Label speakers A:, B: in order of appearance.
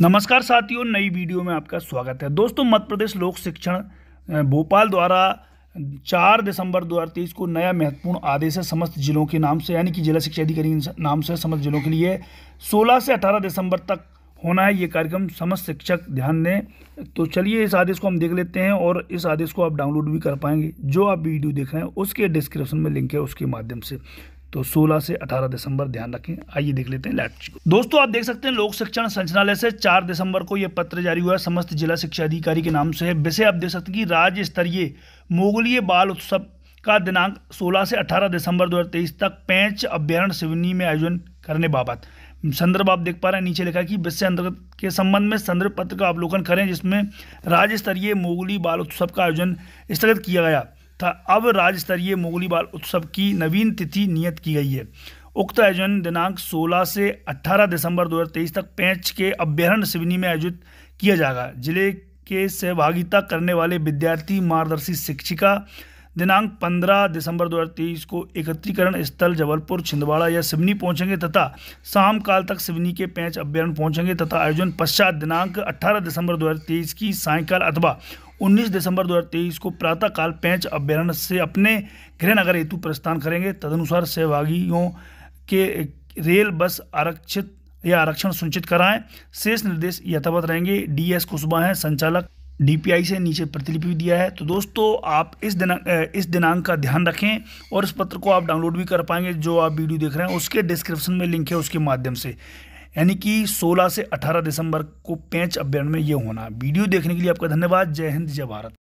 A: नमस्कार साथियों नई वीडियो में आपका स्वागत है दोस्तों मध्य प्रदेश लोक शिक्षण भोपाल द्वारा चार दिसंबर 2023 को नया महत्वपूर्ण आदेश है समस्त जिलों के नाम से यानी कि जिला शिक्षा अधिकारी नाम से समस्त जिलों के लिए 16 से 18 दिसंबर तक होना है ये कार्यक्रम समस्त शिक्षक ध्यान दें तो चलिए इस आदेश को हम देख लेते हैं और इस आदेश को आप डाउनलोड भी कर पाएंगे जो आप वीडियो देख रहे हैं उसके डिस्क्रिप्शन में लिंक है उसके माध्यम से तो 16 से 18 दिसंबर ध्यान रखें आइए देख लेते हैं लाइट को दोस्तों आप देख सकते हैं लोक शिक्षण संचालय से 4 दिसंबर को यह पत्र जारी हुआ है समस्त जिला शिक्षा अधिकारी के नाम से है विषय आप देख सकते हैं कि राज्य स्तरीय मोगलीय बाल उत्सव का दिनांक 16 से 18 दिसंबर 2023 तक पैंच अभ्यारण सिवनी में आयोजन करने बाबत संदर्भ आप देख पा रहे हैं नीचे लिखा कि विषय अंतर्गत के संबंध में संदर्भ पत्र का अवलोकन करें जिसमें राज्य स्तरीय मोगली बाल उत्सव का आयोजन स्थगित किया गया था अब राज्य स्तरीय मोगली बाल उत्सव की नवीन तिथि नियत की गई है उक्त आयोजन दिनांक 16 से 18 दिसंबर 2023 तक पैंच के अभ्यारण सिवनी में आयोजित किया जाएगा जिले के सहभागिता करने वाले विद्यार्थी मार्गदर्शी शिक्षिका दिनांक 15 दिसंबर 2023 को एकत्रीकरण स्थल जबलपुर छिंदवाड़ा या सिवनी पहुंचेंगे तथा शाम काल तक सिवनी के पैंच अभ्यारण पहुंचेंगे तथा आयोजन पश्चात दिनांक 18 दिसंबर 2023 की सायकाल अथवा 19 दिसंबर 2023 को प्रातःकाल पैंच अभ्यारण्य से अपने गृहनगर हेतु प्रस्थान करेंगे तदनुसार सहभागियों के रेल बस आरक्षित या आरक्षण सुनिश्चित कराएं शेष निर्देश यथावत रहेंगे डी एस कुशबा हैं संचालक डीपीआई से नीचे प्रतिलिपि दिया है तो दोस्तों आप इस दिन इस दिनांक का ध्यान रखें और इस पत्र को आप डाउनलोड भी कर पाएंगे जो आप वीडियो देख रहे हैं उसके डिस्क्रिप्शन में लिंक है उसके माध्यम से यानी कि 16 से 18 दिसंबर को पैंच अभ्यारण में ये होना वीडियो देखने के लिए आपका धन्यवाद जय हिंद जय भारत